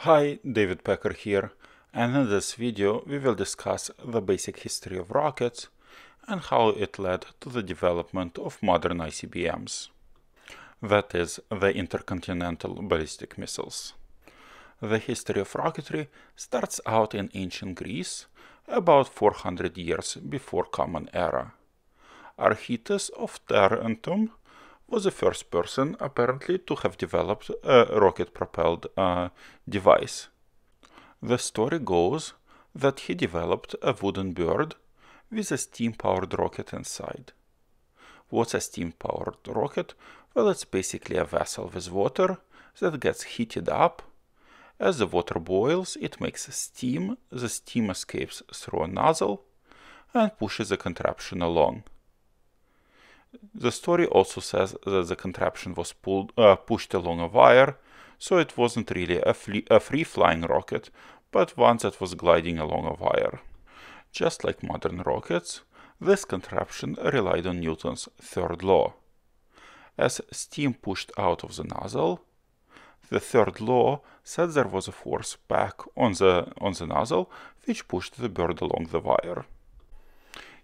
Hi, David Packer here, and in this video we will discuss the basic history of rockets and how it led to the development of modern ICBMs, that is, the intercontinental ballistic missiles. The history of rocketry starts out in ancient Greece, about 400 years before Common Era. Archytas of Tarentum was the first person, apparently, to have developed a rocket-propelled uh, device. The story goes that he developed a wooden bird with a steam-powered rocket inside. What's a steam-powered rocket? Well, it's basically a vessel with water that gets heated up. As the water boils, it makes steam, the steam escapes through a nozzle and pushes the contraption along. The story also says that the contraption was pulled, uh, pushed along a wire, so it wasn't really a, a free-flying rocket, but one that was gliding along a wire. Just like modern rockets, this contraption relied on Newton's third law. As steam pushed out of the nozzle, the third law said there was a force back on the, on the nozzle which pushed the bird along the wire.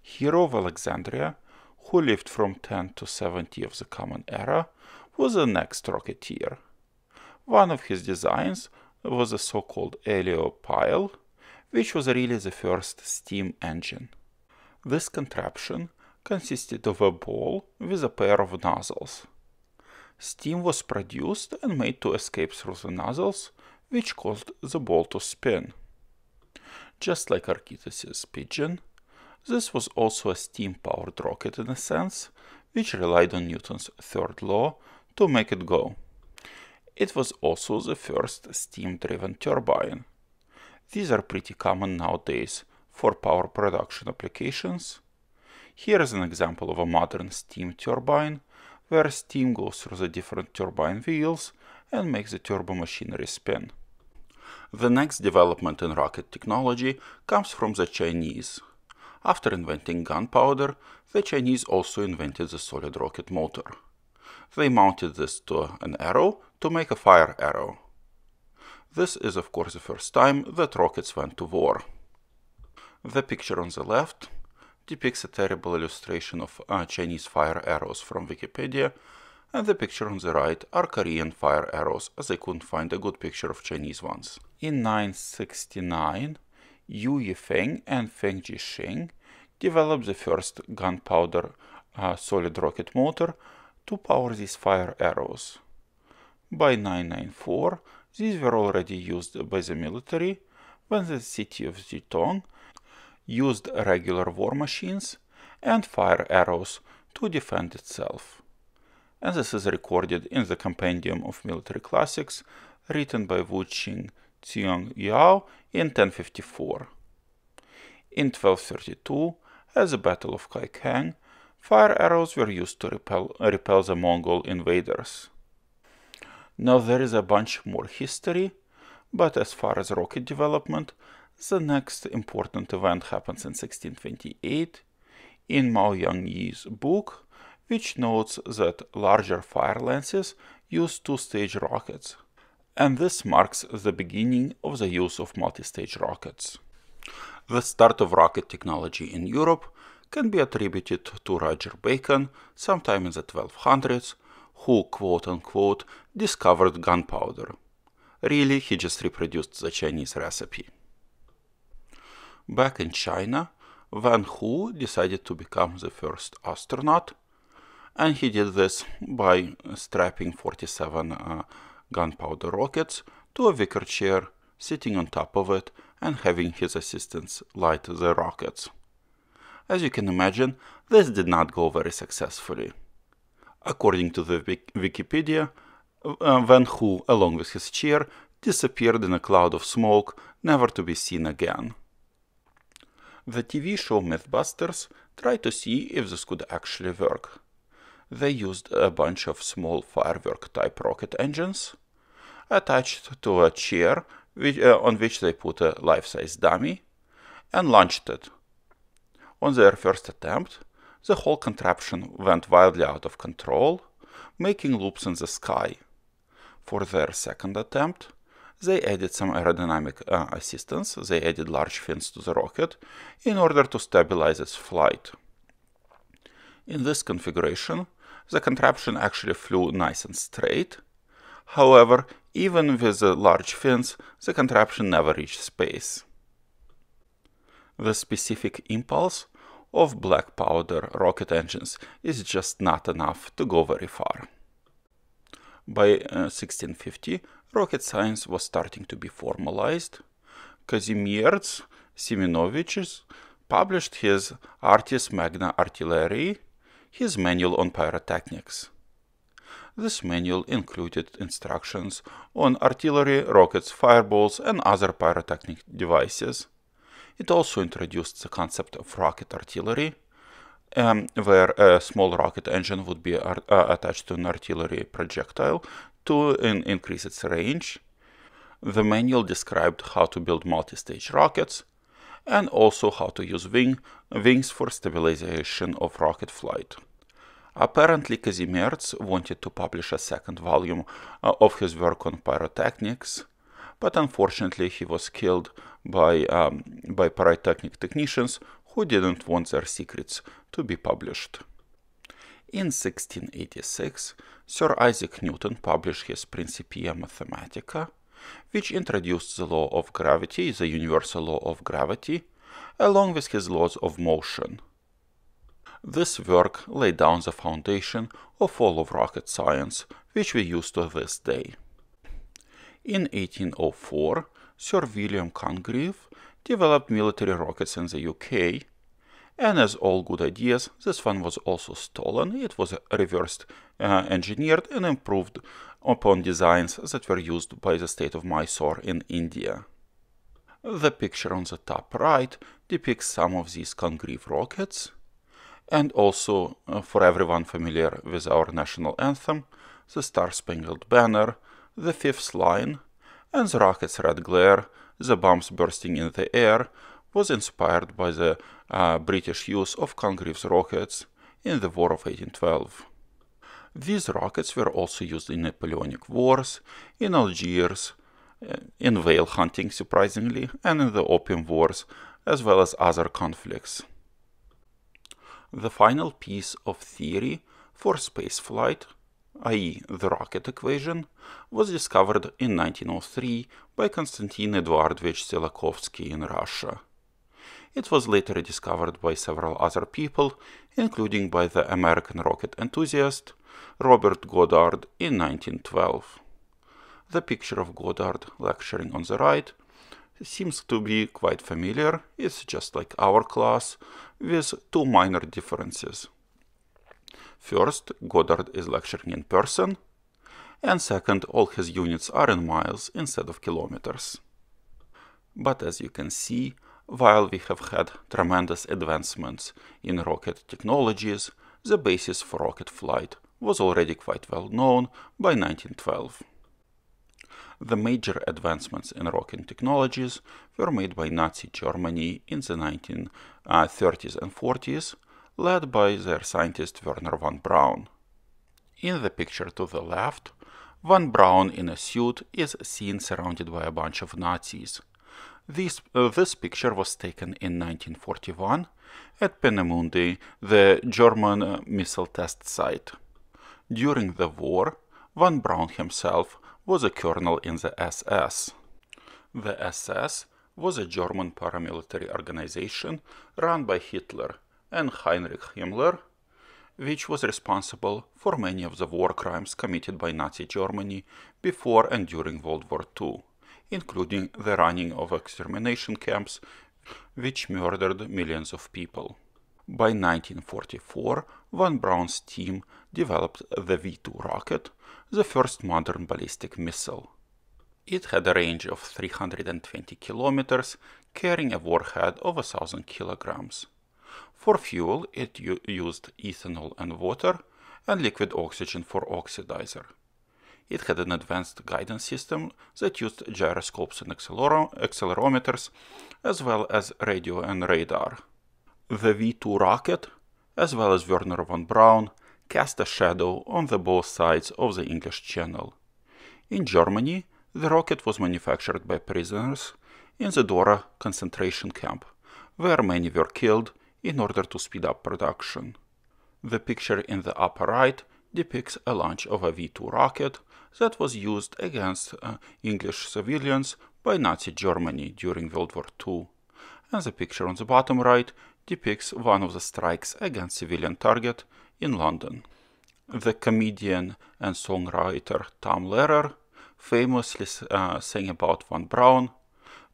Hero of Alexandria who lived from 10 to 70 of the Common Era, was the next rocketeer. One of his designs was a so-called Helio pile, which was really the first steam engine. This contraption consisted of a ball with a pair of nozzles. Steam was produced and made to escape through the nozzles, which caused the ball to spin. Just like Archytas's pigeon, this was also a steam-powered rocket in a sense, which relied on Newton's third law to make it go. It was also the first steam-driven turbine. These are pretty common nowadays for power production applications. Here is an example of a modern steam turbine, where steam goes through the different turbine wheels and makes the turbo machinery spin. The next development in rocket technology comes from the Chinese. After inventing gunpowder, the Chinese also invented the solid rocket motor. They mounted this to an arrow to make a fire arrow. This is of course the first time that rockets went to war. The picture on the left depicts a terrible illustration of uh, Chinese fire arrows from Wikipedia, and the picture on the right are Korean fire arrows as I couldn't find a good picture of Chinese ones. In 969, Yu Yifeng and Feng Jisheng developed the first gunpowder uh, solid rocket motor to power these fire arrows. By 994, these were already used by the military when the city of Zitong used regular war machines and fire arrows to defend itself. And this is recorded in the Compendium of Military Classics written by Wu Qing Xiong Yao in 1054. In 1232, at the Battle of Kaikang, fire arrows were used to repel, repel the Mongol invaders. Now there is a bunch more history, but as far as rocket development, the next important event happens in 1628 in Mao Yongyi's book, which notes that larger fire lances use two-stage rockets, and this marks the beginning of the use of multi-stage rockets. The start of rocket technology in Europe can be attributed to Roger Bacon sometime in the 1200s, who quote-unquote discovered gunpowder. Really, he just reproduced the Chinese recipe. Back in China, Van Hu decided to become the first astronaut, and he did this by strapping 47 uh, gunpowder rockets to a wicker chair, sitting on top of it and having his assistants light the rockets. As you can imagine, this did not go very successfully. According to the Wikipedia, Van uh, Hu, along with his chair, disappeared in a cloud of smoke, never to be seen again. The TV show Mythbusters tried to see if this could actually work. They used a bunch of small firework type rocket engines, attached to a chair which, uh, on which they put a life-size dummy and launched it. On their first attempt, the whole contraption went wildly out of control, making loops in the sky. For their second attempt, they added some aerodynamic uh, assistance, they added large fins to the rocket in order to stabilize its flight. In this configuration, the contraption actually flew nice and straight, However, even with the large fins, the contraption never reached space. The specific impulse of black powder rocket engines is just not enough to go very far. By uh, 1650, rocket science was starting to be formalized. Kazimierz Semyonovich published his Artis Magna Artillerii, his manual on pyrotechnics. This manual included instructions on artillery, rockets, fireballs and other pyrotechnic devices. It also introduced the concept of rocket artillery, um, where a small rocket engine would be uh, attached to an artillery projectile to in increase its range. The manual described how to build multi-stage rockets and also how to use wing, wings for stabilization of rocket flight. Apparently, Kazimierz wanted to publish a second volume uh, of his work on pyrotechnics, but unfortunately he was killed by, um, by pyrotechnic technicians who didn't want their secrets to be published. In 1686, Sir Isaac Newton published his Principia Mathematica, which introduced the law of gravity, the universal law of gravity, along with his laws of motion – this work laid down the foundation of all of rocket science, which we use to this day. In 1804, Sir William Congreve developed military rockets in the UK, and as all good ideas, this one was also stolen. It was reversed, uh, engineered, and improved upon designs that were used by the state of Mysore in India. The picture on the top right depicts some of these Congreve rockets, and also uh, for everyone familiar with our national anthem, the Star-Spangled Banner, the fifth line, and the rocket's red glare, the bombs bursting in the air, was inspired by the uh, British use of Congreve's rockets in the War of 1812. These rockets were also used in Napoleonic Wars, in Algiers, uh, in whale hunting surprisingly, and in the Opium Wars, as well as other conflicts the final piece of theory for spaceflight, i.e. the rocket equation, was discovered in 1903 by Konstantin Eduardovich Tsiolkovsky in Russia. It was later discovered by several other people, including by the American rocket enthusiast Robert Goddard in 1912. The picture of Goddard lecturing on the right seems to be quite familiar, it's just like our class with two minor differences. First, Goddard is lecturing in person, and second, all his units are in miles instead of kilometers. But as you can see, while we have had tremendous advancements in rocket technologies, the basis for rocket flight was already quite well known by 1912. The major advancements in rocket technologies were made by Nazi Germany in the 1930s and 40s, led by their scientist Werner von Braun. In the picture to the left, Von Braun in a suit is seen surrounded by a bunch of Nazis. This, uh, this picture was taken in 1941 at Peenemünde, the German uh, missile test site. During the war, Von Braun himself was a colonel in the SS. The SS was a German paramilitary organization run by Hitler and Heinrich Himmler, which was responsible for many of the war crimes committed by Nazi Germany before and during World War II, including the running of extermination camps which murdered millions of people. By 1944, von Braun's team developed the V-2 rocket, the first modern ballistic missile. It had a range of 320 kilometers, carrying a warhead of 1000 kilograms. For fuel, it used ethanol and water, and liquid oxygen for oxidizer. It had an advanced guidance system that used gyroscopes and accelerometers, as well as radio and radar. The V2 rocket, as well as Werner von Braun, cast a shadow on the both sides of the English Channel. In Germany, the rocket was manufactured by prisoners in the Dora concentration camp, where many were killed in order to speed up production. The picture in the upper right depicts a launch of a V2 rocket that was used against uh, English civilians by Nazi Germany during World War II. And the picture on the bottom right depicts one of the strikes against civilian target in London. The comedian and songwriter Tom Lehrer famously uh, sang about Von Braun,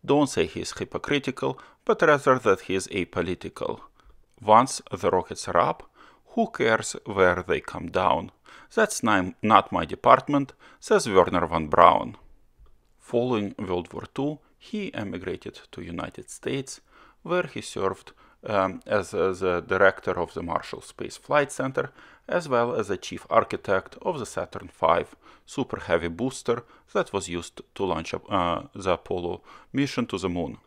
don't say he's hypocritical, but rather that he's apolitical. Once the rockets are up, who cares where they come down? That's not my department, says Werner von Braun. Following World War II, he emigrated to United States, where he served um, as, as a director of the Marshall Space Flight Center, as well as a chief architect of the Saturn V super heavy booster that was used to launch uh, the Apollo mission to the moon.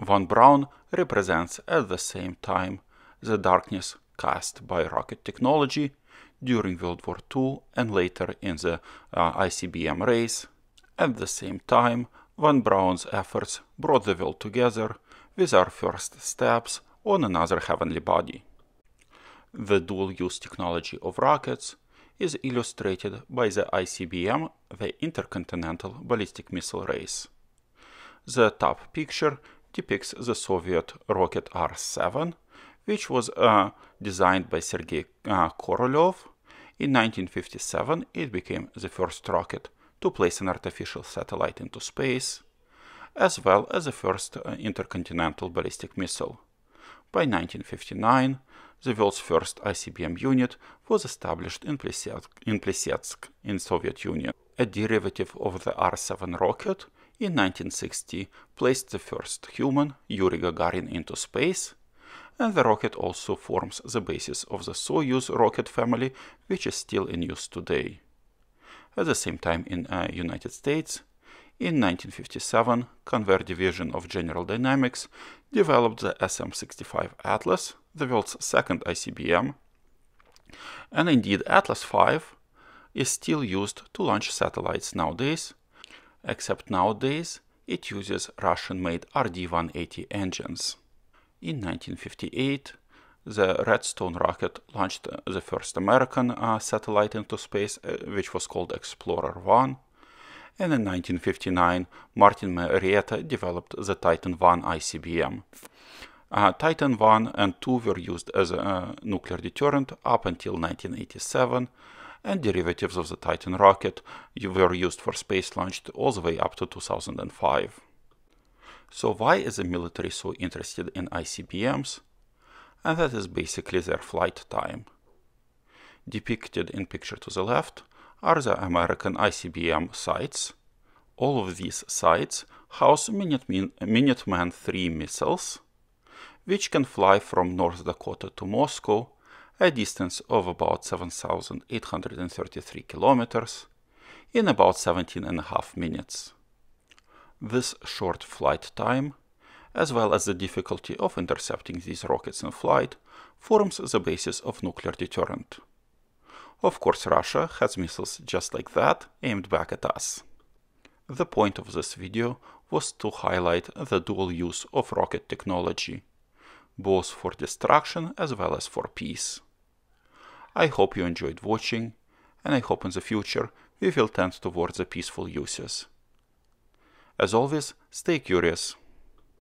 Von Braun represents at the same time the darkness cast by rocket technology during World War II and later in the uh, ICBM race. At the same time, Von Braun's efforts brought the world together with our first steps on another heavenly body. The dual-use technology of rockets is illustrated by the ICBM, the Intercontinental Ballistic Missile Race. The top picture depicts the Soviet rocket R-7, which was uh, designed by Sergei uh, Korolev. In 1957, it became the first rocket to place an artificial satellite into space, as well as the first uh, intercontinental ballistic missile. By 1959, the world's first ICBM unit was established in Plesetsk, in, Plesetsk, in Soviet Union. A derivative of the R-7 rocket in 1960 placed the first human, Yuri Gagarin, into space, and the rocket also forms the basis of the Soyuz rocket family, which is still in use today. At the same time in uh, United States, in 1957, Conver Division of General Dynamics developed the SM65 Atlas, the world's second ICBM, and indeed Atlas V is still used to launch satellites nowadays, except nowadays it uses Russian-made RD-180 engines. In 1958, the Redstone rocket launched the first American uh, satellite into space, uh, which was called Explorer 1 and in 1959 Martin Marietta developed the Titan I ICBM. Uh, Titan I and II were used as a uh, nuclear deterrent up until 1987, and derivatives of the Titan rocket were used for space launch all the way up to 2005. So why is the military so interested in ICBMs? And that is basically their flight time. Depicted in picture to the left are the American ICBM sites. All of these sites house Minuteman, III missiles, which can fly from North Dakota to Moscow, a distance of about 7,833 kilometers, in about 17 and a half minutes. This short flight time, as well as the difficulty of intercepting these rockets in flight, forms the basis of nuclear deterrent. Of course Russia has missiles just like that aimed back at us. The point of this video was to highlight the dual use of rocket technology, both for destruction as well as for peace. I hope you enjoyed watching, and I hope in the future we will tend towards the peaceful uses. As always, stay curious.